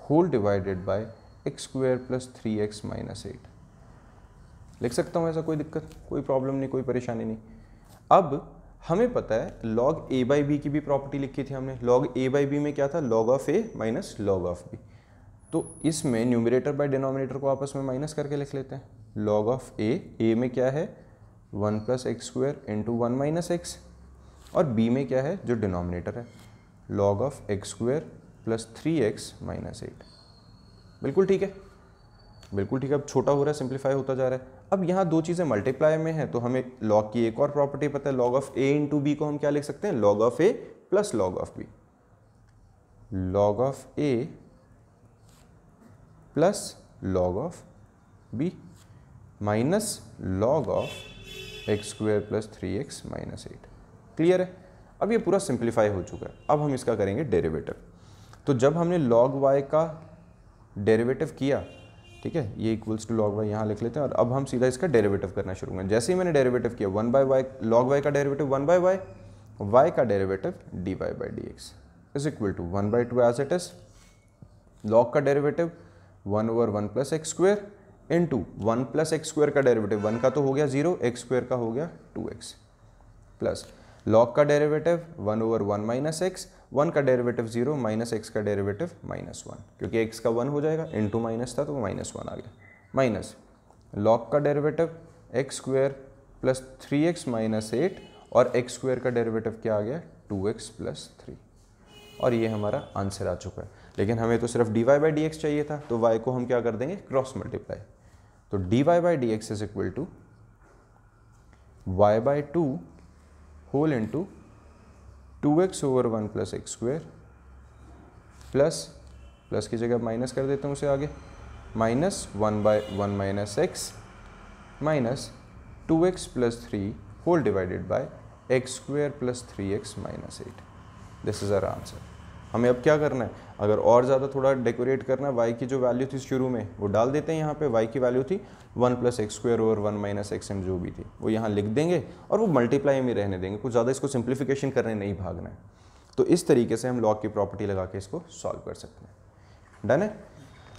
whole divided by x square plus three x minus eight लिख सकता हूँ ऐसा कोई दिक्कत कोई प्रॉब्लम नहीं कोई परेशानी नहीं अब हमें पता है लॉग ए बाई बी की भी प्रॉपर्टी लिखी थी हमने लॉग ए बाई बी में क्या था log of a minus log of b तो इसमें न्यूमिनेटर बाय डिनोमिनेटर को आपस में माइनस करके लिख लेते हैं लॉग ऑफ ए ए में क्या है one plus x square into one minus x और बी में क्या है जो डिनोमिनेटर है log of x square plus three x minus eight बिल्कुल ठीक है बिल्कुल ठीक है अब छोटा हो रहा है सिंप्लीफाई होता जा रहा है अब यहाँ दो चीज़ें मल्टीप्लाई में हैं तो हमें लॉग की एक और प्रॉपर्टी पता है log of a into b को हम क्या लिख सकते हैं log of a plus log of b log of a plus log of b minus log of x square plus three x minus eight clear है अब ये पूरा सिंप्लीफाई हो चुका है अब हम इसका करेंगे डेरिवेटिव तो जब हमने लॉग वाई का डेरिवेटिव किया ठीक है ये इक्वल्स टू लॉग वाई यहाँ लिख लेते हैं और अब हम सीधा इसका डेरिवेटिव करना शुरू करें जैसे ही मैंने डेरिवेटिव किया one by y log y का derivative one by y y का derivative d Y by D x is equal to one by two as it is log का derivative one over one plus x square into one plus x square का derivative one का तो हो गया zero x square का हो गया two x plus log का derivative one over one minus x one का डेरिवेटिव जीरो माइनस एक्स का डेरिवेटिव माइनस वन क्योंकि एक्स का वन हो जाएगा इंटू माइनस था तो वो माइनस वन आ गया माइनस लॉग का derivative x square plus three x minus eight और एक्स स्क्वेयर का डेरिवेटिव क्या आ गया टू एक्स प्लस थ्री और ये हमारा आंसर आ चुका है लेकिन हमें तो सिर्फ d Y by D x चाहिए था तो वाई को हम क्या कर देंगे क्रॉस मल्टीप्लाई तो D Y by D x is equal to y by two whole into two x over one plus x square plus plus की जगह माइनस कर देता हूँ उसे आगे minus one by one minus x minus two x plus three whole divided by x square plus three x minus eight this is our answer हमें अब क्या करना है अगर और ज़्यादा थोड़ा डेकोरेट करना है वाई की जो वैल्यू थी शुरू में वो डाल देते हैं यहाँ पे वाई की वैल्यू थी वन प्लस एक्स स्क्वेयर और वन माइनस एक्स एम जो भी थी वो यहाँ लिख देंगे और वो मल्टीप्लाई में रहने देंगे कुछ ज़्यादा इसको सिंप्लीफिकेशन करने नहीं भागना है तो इस तरीके से हम लॉग की प्रॉपर्टी लगा के इसको सॉल्व कर सकते हैं डन है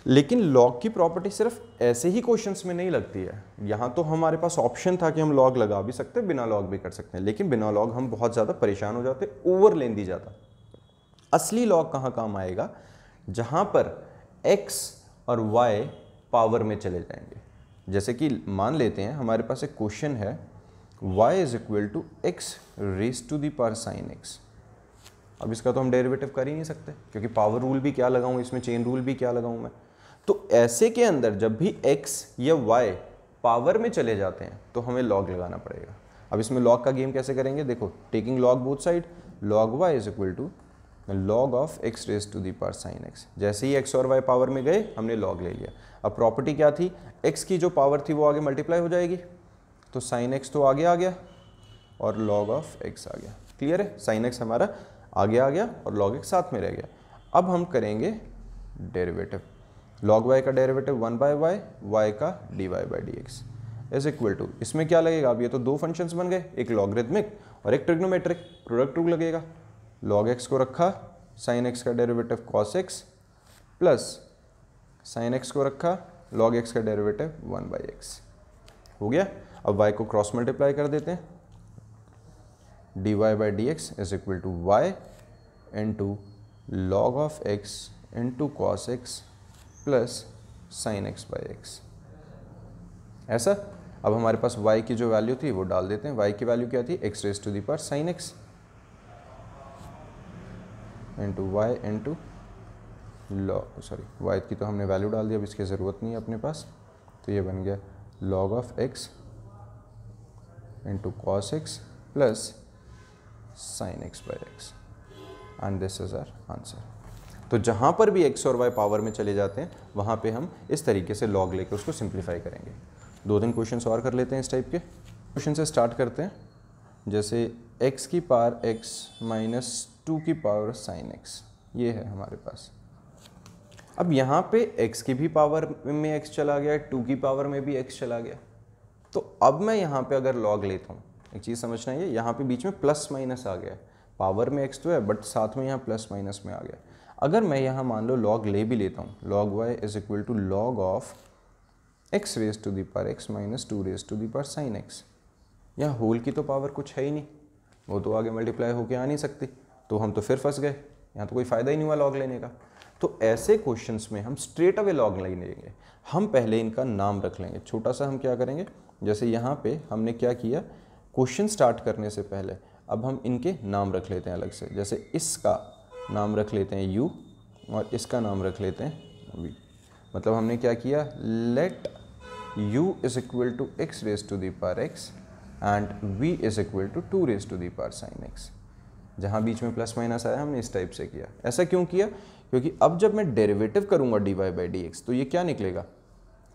लेकिन लॉग की प्रॉपर्टी सिर्फ ऐसे ही क्वेश्चन में नहीं लगती है यहाँ तो हमारे पास ऑप्शन था कि हम लॉग लगा भी सकते हैं बिना लॉग भी कर सकते हैं लेकिन बिना लॉग हम बहुत ज़्यादा परेशान हो जाते ओवर लेंदी जाता असली लॉ कहाँ काम आएगा जहाँ पर एक्स और वाई पावर में चले जाएंगे जैसे कि मान लेते हैं हमारे पास एक क्वेश्चन है y is equal to x raise to the power sine x अब इसका तो हम डेरिवेटिव कर ही नहीं सकते क्योंकि पावर रूल भी क्या लगाऊं इसमें चेन रूल भी क्या लगाऊं मैं तो ऐसे के अंदर जब भी x या y पावर में चले जाते हैं तो हमें लॉग लगाना पड़ेगा अब इसमें लॉग का गेम कैसे करेंगे देखो taking log both side log y is equal to log of x raise to the power sine x जैसे ही एक्स और वाई पावर में गए हमने लॉग ले लिया अब प्रॉपर्टी क्या थी एक्स की जो पावर थी वो आगे मल्टीप्लाई हो जाएगी तो साइन एक्स तो आगे आ गया और लॉग ऑफ एक्स आ गया क्लियर है साइन एक्स हमारा आगे आ गया और लॉग एक्स साथ में रह गया अब हम करेंगे डेरिवेटिव लॉग वाई का derivative one by y y का d Y by D x is equal to इसमें क्या लगेगा अब ये तो दो फंक्शंस बन गए एक लॉगरिथमिक और एक ट्रिग्नोमेट्रिक प्रोडक्ट रूल लगेगा लॉग एक्स को रखा साइन एक्स का derivative cos x plus sine x को रखा लॉग एक्स का डेरिवेटिव वन बाई एक्स हो गया अब वाई को क्रॉस मल्टीप्लाई कर देते हैं d Y by D x is equal to y into log of x into cos x plus sine x by x ऐसा अब हमारे पास y की जो वैल्यू थी वो डाल देते हैं y की वैल्यू क्या थी x raise to the power sine x into y into log sorry y की तो हमने वैल्यू डाल दी अब इसकी ज़रूरत नहीं है अपने पास तो ये बन गया log of x into cos x plus sine x by x and this is our answer तो जहाँ पर भी एक्स और वाई पावर में चले जाते हैं वहाँ पे हम इस तरीके से लॉग लेके उसको सिंप्लीफाई करेंगे दो तीन क्वेश्चन और कर लेते हैं इस टाइप के क्वेश्चन से स्टार्ट करते हैं जैसे एक्स की पार एक्स माइनस टू की पावर साइन एक्स ये है हमारे पास अब यहाँ पे x की भी पावर में x चला गया 2 की पावर में भी x चला गया तो अब मैं यहाँ पे अगर लॉग लेता हूँ एक चीज़ समझना ये यहाँ पे बीच में प्लस माइनस आ गया पावर में x तो है बट साथ में यहाँ प्लस माइनस में आ गया अगर मैं यहाँ मान लो लॉग ले भी लेता हूँ log y is equal to log of x raise to the power x minus two raise to the power sine x यहाँ होल की तो पावर कुछ है ही नहीं वो तो आगे मल्टीप्लाई होके आ नहीं सकती तो हम तो फिर फंस गए यहाँ तो कोई फ़ायदा ही नहीं हुआ लॉग लेने का तो ऐसे क्वेश्चंस में हम स्ट्रेट अवे लॉग ले लेंगे हम पहले इनका नाम रख लेंगे छोटा सा हम क्या करेंगे जैसे यहाँ पे हमने क्या किया क्वेश्चन स्टार्ट करने से पहले अब हम इनके नाम रख लेते हैं अलग से जैसे इसका नाम रख लेते हैं यू और इसका नाम रख लेते हैं वी मतलब हमने क्या किया let u is equal to x raise to the power x and v is equal to two raise to the power sine x जहाँ बीच में प्लस माइनस आया हमने इस टाइप से किया ऐसा क्यों किया क्योंकि अब जब मैं डेरिवेटिव करूँगा d Y by D x तो ये क्या निकलेगा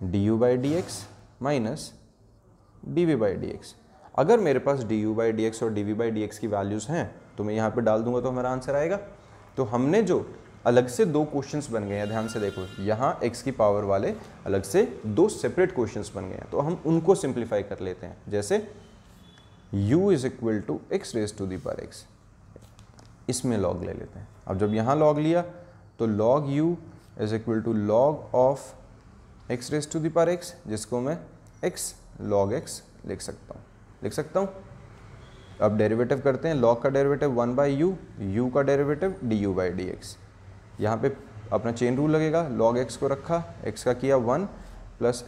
d u by D x minus d v by D x अगर मेरे पास d u by D x और d v by D x की वैल्यूज़ हैं तो मैं यहाँ पे डाल दूंगा तो हमारा आंसर आएगा तो हमने जो अलग से दो क्वेश्चंस बन गए हैं ध्यान से देखो यहाँ एक्स की पावर वाले अलग से दो सेपरेट क्वेश्चंस बन गए हैं तो हम उनको सिंप्लीफाई कर लेते हैं जैसे u is equal to x raise to the power x इसमें लॉग ले लेते हैं अब जब यहाँ लॉग लिया तो log u is equal to log of x raise to the power x जिसको मैं एक्स लॉग एक्स लिख सकता हूँ लिख सकता हूँ अब डेरिवेटिव करते हैं लॉग का derivative one by u u का derivative d u by D x यहाँ पर अपना चेन रूल लगेगा लॉग एक्स को रखा एक्स का किया वन प्लस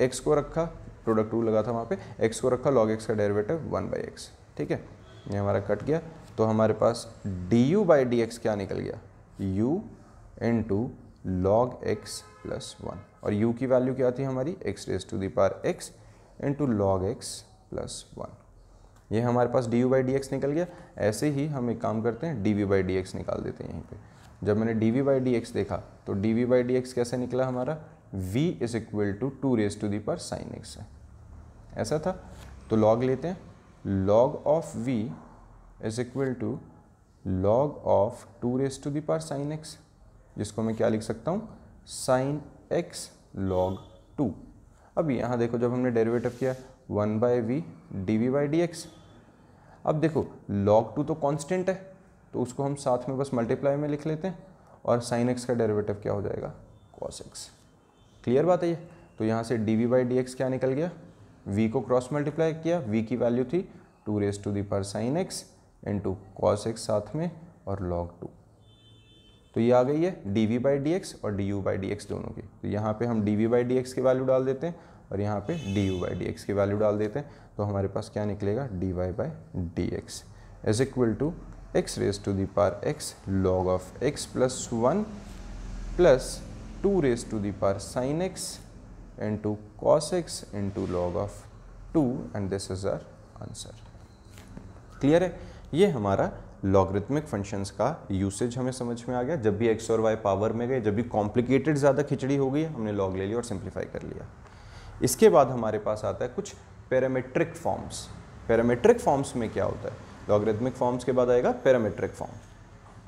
एक्स को रखा प्रोडक्ट रूल लगा था वहाँ पे एक्स को रखा लॉग एक्स का डेरिवेटिव वन बाई एक्स ठीक है ये हमारा कट गया तो हमारे पास d u by D x क्या निकल गया u into log x plus one और u की वैल्यू क्या थी हमारी x raise to the power x into log x plus one ये हमारे पास d u by D x निकल गया ऐसे ही हम एक काम करते हैं d v by D x निकाल देते हैं यहीं पे जब मैंने d v by D x देखा तो d v by D x कैसे निकला हमारा v is equal to two raise to the sine x है ऐसा था तो लॉग लेते हैं log of v is equal to log of two raise to the power sine x जिसको मैं क्या लिख सकता हूँ साइन एक्स लॉग टू अब यहाँ देखो जब हमने डेरिवेटिव किया one by v d v by D x अब देखो लॉग टू तो कांस्टेंट है तो उसको हम साथ में बस मल्टीप्लाई में लिख लेते हैं और साइन एक्स का डेरिवेटिव क्या हो जाएगा कॉस एक्स क्लियर बात है ये तो यहाँ से d v by D x क्या निकल गया वी को क्रॉस मल्टीप्लाई किया वी की वैल्यू थी two raise to the power sine x into cos x साथ में और लॉग टू तो ये आ गई है d v by D x और d u by D x दोनों की तो यहाँ पे हम d v by D x की वैल्यू डाल देते हैं और यहाँ पे d u by D x की वैल्यू डाल देते हैं तो हमारे पास क्या निकलेगा d Y by D x is equal to x raise to the power x log of x plus one plus two raise to the power sine x into cos x into log of two and this is our answer clear है ये हमारा logarithmic functions का usage हमें समझ में आ गया जब भी एक्स और वाई पावर में गए जब भी कॉम्प्लिकेटेड ज़्यादा खिचड़ी हो गई हमने लॉग ले लिया और सिंप्लीफाई कर लिया इसके बाद हमारे पास आता है कुछ पैरामेट्रिक फॉर्म्स पैरामेट्रिक फॉर्म्स में क्या होता है लॉगरिथमिक फॉर्म्स के बाद आएगा पैरामेट्रिक फॉर्म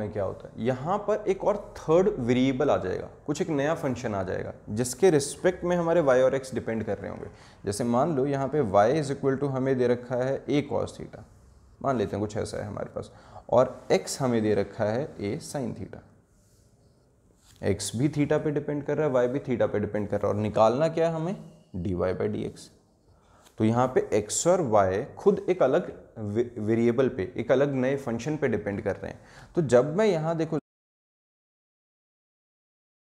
में क्या होता है यहाँ पर एक और थर्ड वेरिएबल आ जाएगा कुछ एक नया फंक्शन आ जाएगा जिसके रिस्पेक्ट में हमारे वाई और एक्स डिपेंड कर रहे होंगे जैसे मान लो यहाँ पे वाई इज इक्वल टू हमें दे रखा है ए कॉस थीटा मान लेते हैं कुछ ऐसा है हमारे पास और x हमें दे रखा है a साइन थीटा x भी थीटा पे डिपेंड कर रहा है y भी थीटा पे डिपेंड कर रहा है और निकालना क्या है हमें dy Y by D x तो यहाँ पे x और y खुद एक अलग वेरिएबल पे एक अलग नए फंक्शन पे डिपेंड कर रहे हैं तो जब मैं यहाँ देखो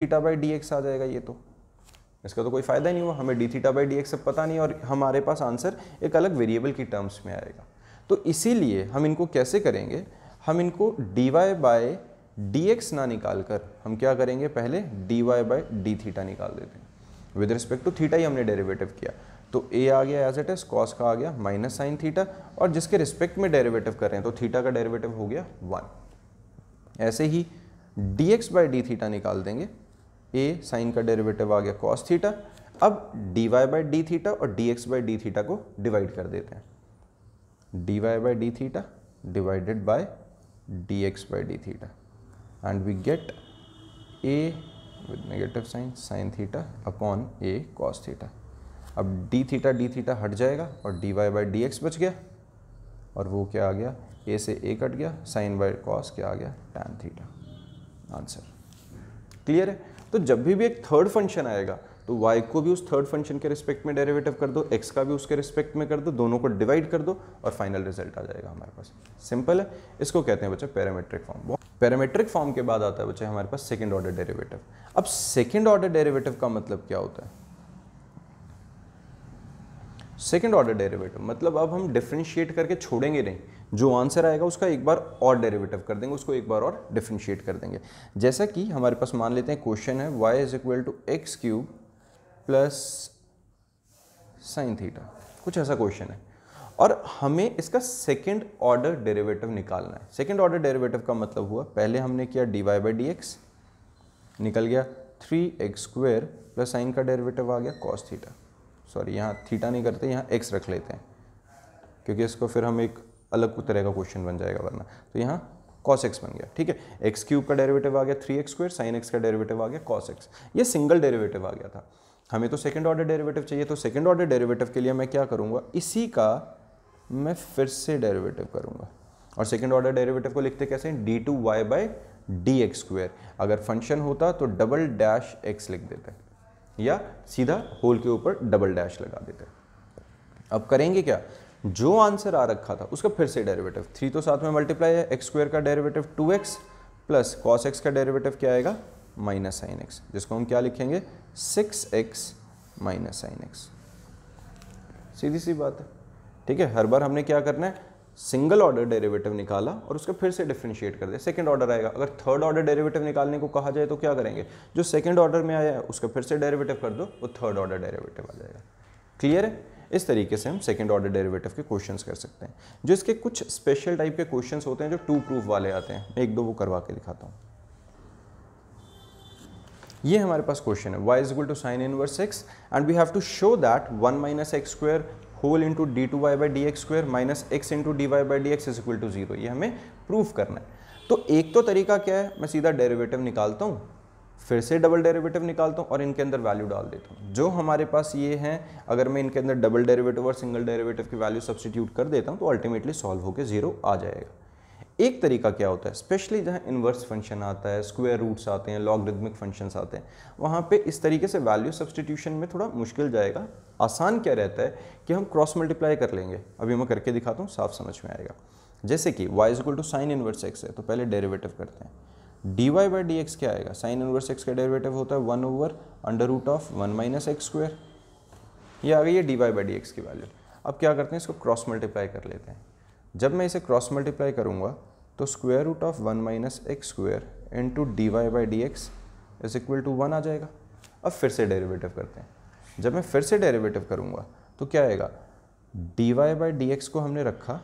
थीटा बाई डी आ जाएगा ये तो इसका तो कोई फ़ायदा नहीं हुआ हमें डी थीटा बाई डी सब पता नहीं और हमारे पास आंसर एक अलग वेरिएबल की टर्म्स में आएगा तो इसीलिए हम इनको कैसे करेंगे हम इनको d y by d x ना निकाल कर हम क्या करेंगे पहले d y by d theta निकाल देते हैं विद रिस्पेक्ट टू थीटा ही हमने डेरिवेटिव किया तो ए आ गया एज इट इज़ कॉस का आ गया माइनस साइन थीटा और जिसके रिस्पेक्ट में डेरिवेटिव कर रहे हैं तो थीटा का डेरिवेटिव हो गया वन ऐसे ही d x by d theta निकाल देंगे ए साइन का डेरिवेटिव आ गया कॉस थीटा अब d Y by d theta और d x by d theta को डिवाइड कर देते हैं d Y by d theta divided by D x by d theta and we get a with negative sign sine theta upon a cos theta अब d theta d theta हट जाएगा और dy Y by D x बच गया और वो क्या आ गया ए से ए कट गया साइन बाई कॉस क्या आ गया टैन थीटा आंसर क्लियर है तो जब भी, भी एक थर्ड फंक्शन आएगा तो y को भी उस थर्ड फंक्शन के रिस्पेक्ट में डेरिवेटिव कर दो x का भी उसके रिस्पेक्ट में कर दो दोनों को डिवाइड कर दो और फाइनल रिजल्ट आ जाएगा हमारे पास सिंपल है इसको कहते हैं बच्चे पैरामेट्रिक फॉर्म पैरामेट्रिक फॉर्म के बाद आता है बच्चा हमारे पास सेकेंड ऑर्डर डेरेवेटिव अब सेकेंड ऑर्डर डेरेवेटिव का मतलब क्या होता है सेकेंड ऑर्डर डेरेवेटिव मतलब अब हम डिफ्रेंशिएट करके छोड़ेंगे नहीं जो आंसर आएगा उसका एक बार और डेरिवेटिव कर देंगे उसको एक बार और डिफ्रेंशिएट कर देंगे जैसा कि हमारे पास मान लेते हैं क्वेश्चन है y is equal to x cube plus sine theta कुछ ऐसा क्वेश्चन है और हमें इसका सेकेंड ऑर्डर डेरिवेटिव निकालना है सेकेंड ऑर्डर डेरिवेटिव का मतलब हुआ पहले हमने किया d Y by D x निकल गया three x square plus sine का डेरिवेटिव आ गया कॉस थीटा सॉरी यहाँ थीटा नहीं करते यहाँ एक्स रख लेते हैं क्योंकि इसको फिर हम एक अलग तरह का क्वेश्चन बन जाएगा वरना तो यहाँ कॉस एक्स बन गया ठीक है एक्स क्यूब का डेरिवेटिव आ गया three x square sine x का डेरिवेटिव आ गया कॉस एक्स ये सिंगल डेरिवेटिव आ गया था हमें तो सेकेंड ऑर्डर डेरिवेटिव चाहिए तो सेकेंड ऑर्डर डेरिवेटिव के लिए मैं क्या करूँगा इसी का मैं फिर से डेरिवेटिव करूँगा और सेकेंड ऑर्डर डेरिवेटिव को लिखते कैसे d two y by D x square अगर फंक्शन होता तो डबल डैश एक्स लिख देते या सीधा होल के ऊपर डबल डैश लगा देते अब करेंगे क्या जो आंसर आ रखा था उसका फिर से डेरिवेटिव थ्री तो साथ में मल्टीप्लाई है एक्स स्क्वेयर का derivative two x plus cos x का डेरिवेटिव क्या आएगा माइनस साइन एक्स जिसको हम क्या लिखेंगे six x minus sine x सीधी सी बात है ठीक है हर बार हमने क्या करना है सिंगल ऑर्डर डेरिवेटिव निकाला और उसका फिर से डिफ्रेंशिएट कर दिया सेकंड ऑर्डर आएगा अगर थर्ड ऑर्डर डेरिवेटिव निकालने को कहा जाए तो क्या करेंगे जो सेकंड ऑर्डर में आया है उसका फिर से डेरिवेटिव कर दो वो थर्ड ऑर्डर डेरिवेटिव आ जाएगा क्लियर है इस तरीके से हम सेकंड ऑर्डर डेरिवेटिव के क्वेश्चन कर सकते हैं जो इसके कुछ स्पेशल टाइप के क्वेश्चन होते हैं जो टू प्रूफ वाले आते हैं मैं एक दो वो करवा के दिखाता हूँ ये हमारे पास क्वेश्चन है y is equal to sine inverse x and we have to show that one minus x square whole into d two y by D x square minus x into d Y by D x is equal to zero ये हमें proof करना है तो एक तो तरीका क्या है मैं सीधा डेरिवेटिव निकालता हूँ फिर से डबल डेरिवेटिव निकालता हूँ और इनके अंदर वैल्यू डाल देता हूँ जो हमारे पास ये हैं अगर मैं इनके अंदर डबल डेरिवेटिव और सिंगल डेरिवेटिव की वैल्यू सब्सटीट्यूट कर देता हूँ तो अल्टीमेटली सॉल्व होकर जीरो आ जाएगा एक तरीका क्या होता है स्पेशली जहाँ इन्वर्स फंक्शन आता है स्क्वायर रूट्स आते हैं रिदमिक फंक्शंस आते हैं वहाँ पे इस तरीके से वैल्यू सब्सटीट्यूशन में थोड़ा मुश्किल जाएगा आसान क्या रहता है कि हम क्रॉस मल्टीप्लाई कर लेंगे अभी मैं करके दिखाता हूँ साफ समझ में आएगा जैसे कि y is equal to sine inverse x है तो पहले डेरिवेटिव करते हैं d Y by D x क्या आएगा साइन इनवर्स एक्स का डेरिवेटिव होता है one over under root of one minus x square ये आ गई है d Y by D x की वैल्यू अब क्या करते हैं इसको क्रॉस मल्टीप्लाई कर लेते हैं जब मैं इसे क्रॉस मल्टीप्लाई करूँगा तो square root of one minus x into d Y by D x is equal to one आ जाएगा अब फिर से डेरिवेटिव करते हैं जब मैं फिर से डेरिवेटिव करूँगा तो क्या आएगा d Y by D x को हमने रखा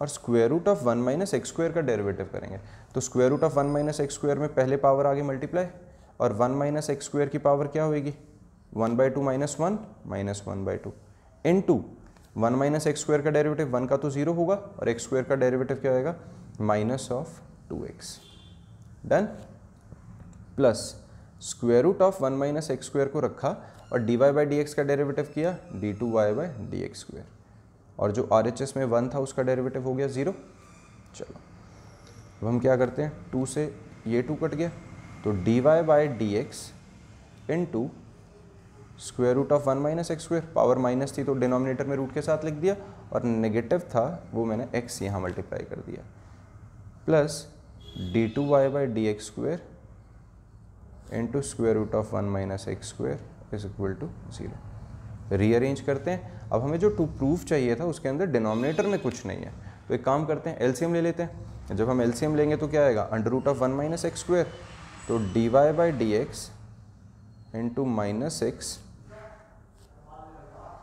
और square root of one minus x square का डेरिवेटिव करेंगे तो square root of one minus x square में पहले पावर आगे मल्टीप्लाई और वन माइनस एक्स स्क्वेयर की पावर क्या होगी one by two minus one minus one by two into one minus x square का डेरिवेटिव वन का तो ज़ीरो होगा और एक्स स्क्वायर का डेरिवेटिव क्या आएगा minus of two x done plus square root of one minus x square को रखा और d Y by D x का डेरिवेटिव किया d two y by D x square और जो आर एच एस में वन था उसका डेरिवेटिव हो गया ज़ीरो चलो अब हम क्या करते हैं टू से ये टू कट गया तो D Y by D x into square root of one minus x square power minus थी तो डिनोमिनेटर में रूट के साथ लिख दिया और नेगेटिव था वो मैंने एक्स यहाँ मल्टीप्लाई कर दिया plus d two y by D x square into square root of one minus x square is equal to zero rearrange करते हैं अब हमें जो टू प्रूफ चाहिए था उसके अंदर डिनोमिनेटर में कुछ नहीं है तो एक काम करते हैं एलसीएम ले लेते हैं जब हम एलसीएम लेंगे तो क्या आएगा under root of one minus x square तो D Y by D x into minus x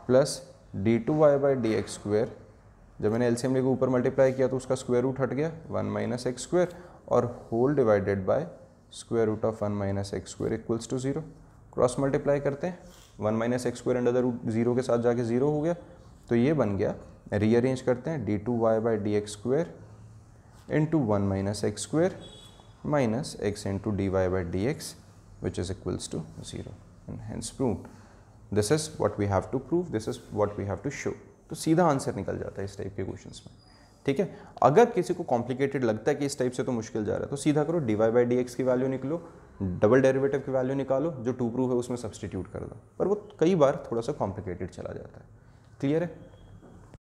plus d two y by D x square जब मैंने एलसीएम के ऊपर मल्टीप्लाई किया तो उसका स्क्वायर रूट हट गया वन माइनस एक्स स्क्वेयर और whole divided by square root of one minus x square equals to zero cross multiply करते हैं one minus x square under root zero के साथ जाके ज़ीरो हो गया तो ये बन गया रीअरेंज करते हैं d two y by D x square into one minus x square minus x into d Y by D x which is equals to zero and hence proved this is what we have to prove this is what we have to show तो सीधा answer निकल जाता है इस type के question में ठीक है अगर किसी को कॉम्प्लिकेटेड लगता है कि इस टाइप से तो मुश्किल जा रहा है तो सीधा करो d Y by D x की वैल्यू निकलो डबल डेरिवेटिव की वैल्यू निकालो जो टू प्रूव है उसमें सब्सटीट्यूट कर दो पर वो कई बार थोड़ा सा कॉम्प्लिकेटेड चला जाता है क्लियर है